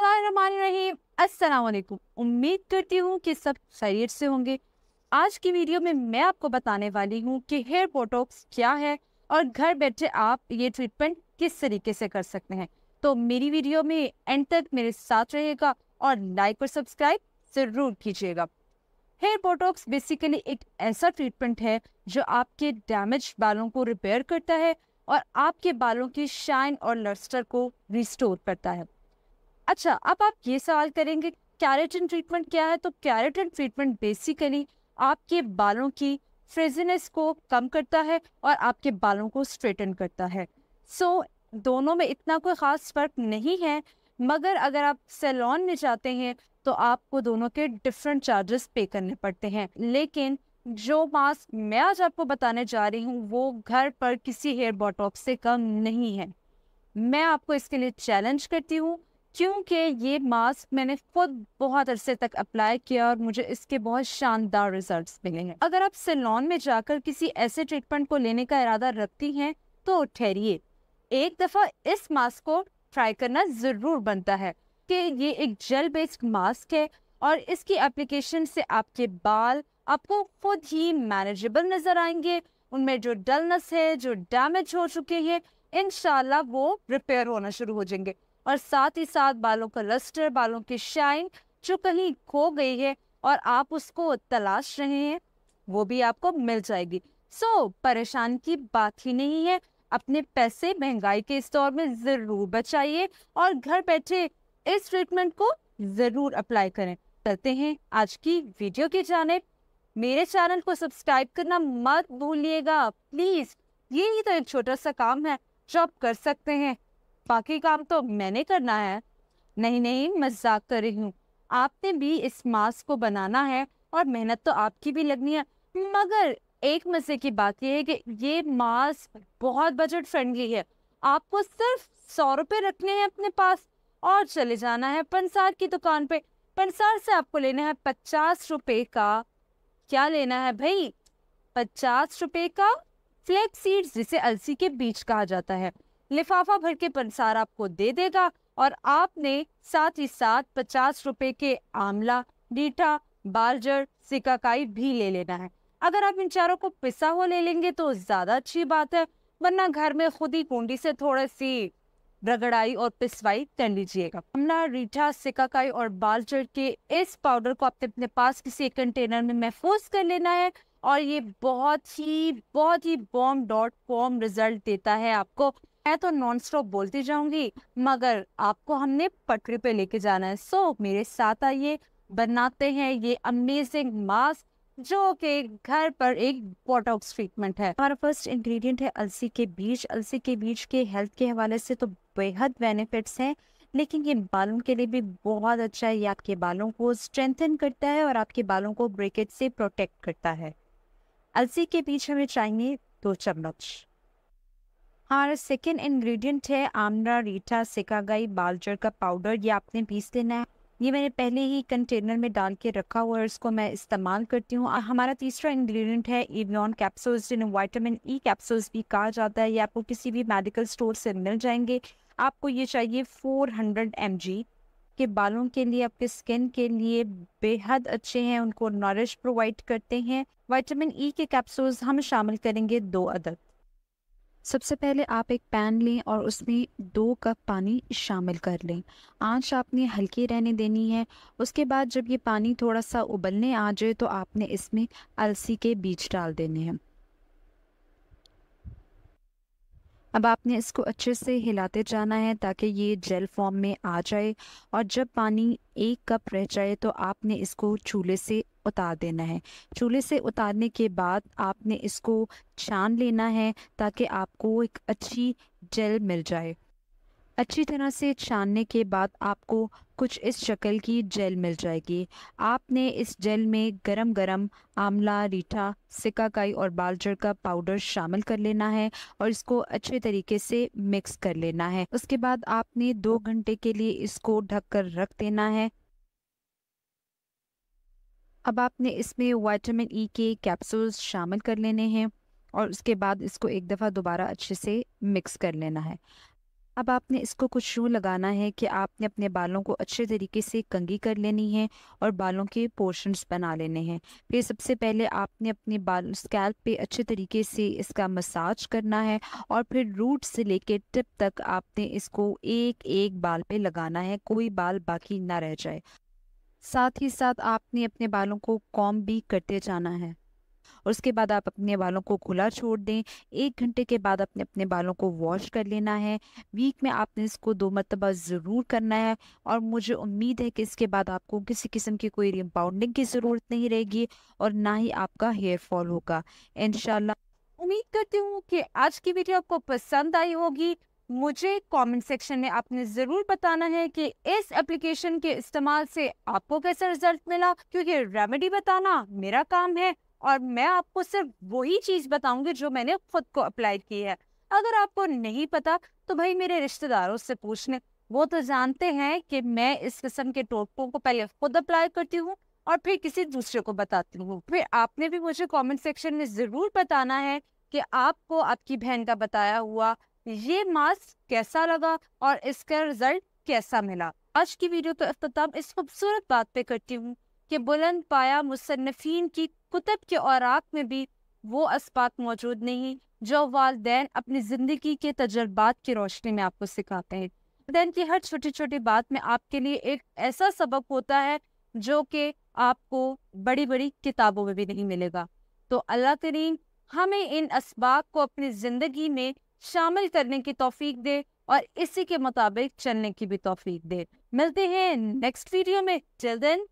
अस्सलाम उम्मीद करती हूँ कि सब खैरियत से होंगे आज की वीडियो में मैं आपको बताने वाली हूँ कि हेयर बोटॉक्स क्या है और घर बैठे आप ये ट्रीटमेंट किस तरीके से कर सकते हैं तो मेरी वीडियो में एंड तक मेरे साथ रहेगा और लाइक और सब्सक्राइब ज़रूर कीजिएगा हेयर बोटॉक्स बेसिकली एक ऐसा ट्रीटमेंट है जो आपके डैमेज बालों को रिपेयर करता है और आपके बालों की शाइन और लस्टर को रिस्टोर करता है अच्छा अब आप ये सवाल करेंगे कैरेटिन ट्रीटमेंट क्या है तो कैरेटिन ट्रीटमेंट बेसिकली आपके बालों की फ्रिजनेस को कम करता है और आपके बालों को स्ट्रेटन करता है सो so, दोनों में इतना कोई ख़ास फ़र्क नहीं है मगर अगर आप सैलॉन में जाते हैं तो आपको दोनों के डिफरेंट चार्जेस पे करने पड़ते हैं लेकिन जो मास्क मैं आज आपको बताने जा रही हूँ वो घर पर किसी हेयर बॉटॉप से कम नहीं है मैं आपको इसके लिए चैलेंज करती हूँ क्योंकि ये मास्क मैंने खुद बहुत अरसे तक अप्लाई किया और मुझे इसके बहुत शानदार रिजल्ट्स मिले हैं अगर आप सिलोन में जाकर किसी ऐसे ट्रीटमेंट को लेने का इरादा रखती हैं तो ठहरिए एक दफ़ा इस मास्क को ट्राई करना ज़रूर बनता है कि ये एक जेल बेस्ड मास्क है और इसकी एप्लीकेशन से आपके बाल आपको खुद ही मैनेजेबल नज़र आएंगे उनमें जो डलनेस है जो डैमेज हो चुके हैं इन वो रिपेयर होना शुरू हो जाएंगे और साथ ही साथ बालों का लस्टर बालों की शाइन जो कहीं खो गई है और आप उसको तलाश रहे हैं वो भी आपको मिल जाएगी सो so, परेशान की बात ही नहीं है अपने पैसे महंगाई के इस दौर में ज़रूर बचाइए और घर बैठे इस ट्रीटमेंट को ज़रूर अप्लाई करें चलते हैं आज की वीडियो की जाने मेरे चैनल को सब्सक्राइब करना मत भूलिएगा प्लीज़ यही तो एक छोटा सा काम है जो आप कर सकते हैं बाकी काम तो मैंने करना है नहीं नहीं मजाक कर रही हूँ आपने भी इस मास्क को बनाना है और मेहनत तो आपकी भी लगनी है मगर एक मज़े की बात यह है कि ये मास्क बहुत बजट फ्रेंडली है आपको सिर्फ सौ रुपये रखने हैं अपने पास और चले जाना है पंसार की दुकान पे पंसार से आपको लेना है पचास रुपये का क्या लेना है भाई पचास रुपये का फ्लैक्स सीड्स जिसे अलसी के बीज कहा जाता है लिफाफा भर के पंसार आपको दे देगा और आपने साथ ही साथ पचास रुपए के आमला डीठा बालजर सिकाकाई भी ले लेना है अगर आप इन चारों को पिसा हुआ ले लेंगे तो ज़्यादा अच्छी बात है वरना घर में खुद ही कुंडी से थोड़ा सी रगड़ाई और पिसवाई कर लीजिएगा हमना रीठा सिकाकाई और बालचर के इस पाउडर को आपने अपने पास किसी एक कंटेनर में महफूज कर लेना है और ये बहुत ही बहुत ही बॉम डॉट कॉम रिजल्ट देता है आपको मैं तो नॉन स्टॉप बोलती जाऊंगी मगर आपको हमने पटरी पे लेके जाना है सो so, मेरे साथ आइए बनाते हैं ये अमेजिंग मास्क जो कि घर पर एक बोटॉक्स ट्रीटमेंट है हमारा फर्स्ट इंग्रेडिएंट है अलसी के बीज अलसी के बीज के हेल्थ के हवाले से तो बेहद बेनिफिट्स हैं लेकिन ये बालों के लिए भी बहुत अच्छा है ये आपके बालों को स्ट्रेंथन करता है और आपके बालों को ब्रेकेज से प्रोटेक्ट करता है अलसी के बीज हमें चाहिए दो चम्मच हमारा सेकेंड इन्ग्रीडियंट है आमरा रीठा सिकागाई बालजर का पाउडर ये आपने पीस लेना है ये मैंने पहले ही कंटेनर में डाल के रखा हुआ है इसको मैं इस्तेमाल करती हूँ हमारा तीसरा इंग्रेडिएंट है इवनॉन कैप्सूल्स जिन्हें वाइटामिन ई कैप्सूल्स भी कहा जाता है ये आपको किसी भी मेडिकल स्टोर से मिल जाएंगे आपको ये चाहिए 400 हंड्रेड के बालों के लिए आपके स्किन के लिए बेहद अच्छे हैं उनको नॉरिश प्रोवाइड करते हैं वाइटामिन ई e के कैप्सूल्स हम शामिल करेंगे दो अदद सबसे पहले आप एक पैन लें और उसमें दो कप पानी शामिल कर लें आंच आपने हल्की रहने देनी है उसके बाद जब ये पानी थोड़ा सा उबलने आ जाए तो आपने इसमें अलसी के बीज डाल देने हैं अब आपने इसको अच्छे से हिलाते जाना है ताकि ये जेल फॉर्म में आ जाए और जब पानी एक कप रह जाए तो आपने इसको चूल्हे से उतार देना है चूल्हे से उतारने के बाद आपने इसको छान लेना है ताकि आपको एक अच्छी जेल मिल जाए अच्छी तरह से छानने के बाद आपको कुछ इस शक्ल की जेल मिल जाएगी आपने इस जेल में गरम गरम आमला रीठा सिकाकाई और बालजड़ का पाउडर शामिल कर लेना है और इसको अच्छे तरीके से मिक्स कर लेना है उसके बाद आपने दो घंटे के लिए इसको ढककर रख देना है अब आपने इसमें वाइटामिन ई e के कैप्सूल्स शामिल कर लेने हैं और उसके बाद इसको एक दफ़ा दोबारा अच्छे से मिक्स कर लेना है अब आपने इसको कुछ यूँ लगाना है कि आपने अपने बालों को अच्छे तरीके से कंगी कर लेनी है और बालों के पोर्शंस बना लेने हैं फिर सबसे पहले आपने अपने बाल स्कैल्प पे अच्छे तरीके से इसका मसाज करना है और फिर रूट से लेकर टिप तक आपने इसको एक एक बाल पे लगाना है कोई बाल बाकी ना रह जाए साथ ही साथ आपने अपने बालों को कॉम भी करते जाना है और उसके बाद आप अपने बालों को खुला छोड़ दें एक घंटे के बाद आपने अपने बालों को वॉश कर लेना है वीक में आपने इसको दो मरतबा ज़रूर करना है और मुझे उम्मीद है कि इसके बाद आपको किसी किस्म की कोई रिम्पाउंडिंग की ज़रूरत नहीं रहेगी और ना ही आपका हेयर फॉल होगा इन उम्मीद करती हूँ कि आज की वीडियो आपको पसंद आई होगी मुझे कमेंट सेक्शन में आपने ज़रूर बताना है कि इस एप्लीकेशन के इस्तेमाल से आपको कैसा रिजल्ट मिला क्योंकि रेमेडी बताना मेरा काम है और मैं आपको सिर्फ वही चीज़ बताऊंगी जो मैंने खुद को अप्लाई की है अगर आपको नहीं पता तो भाई मेरे रिश्तेदारों से पूछ लें वो तो जानते हैं कि मैं इस किस्म के टोटकों को पहले खुद अप्लाई करती हूँ और फिर किसी दूसरे को बताती हूँ फिर आपने भी मुझे कमेंट सेक्शन में ज़रूर बताना है कि आपको आपकी बहन का बताया हुआ ये मास्क कैसा लगा और इसका रिजल्ट कैसा मिला आज की वीडियो का अख्ताम इस खूबसूरत बात पे करती हूँ कि बुलंद पाया मुसनफिन की कुतब के औराक में भी वो इसबात मौजूद नहीं जो वालदेन अपनी ज़िंदगी के तजर्बात की रोशनी में आपको सिखाते हैं वालदेन की हर छोटी छोटी बात में आपके लिए एक ऐसा सबक होता है जो कि आपको बड़ी बड़ी किताबों में भी नहीं मिलेगा तो अल्लाह करीम हमें इन इस्बाक को अपनी ज़िंदगी में शामिल करने की तोफ़ी दे और इसी के मुताबिक चलने की भी तोफ़ी दे मिलते हैं नेक्स्ट वीडियो में चिल्ड्रन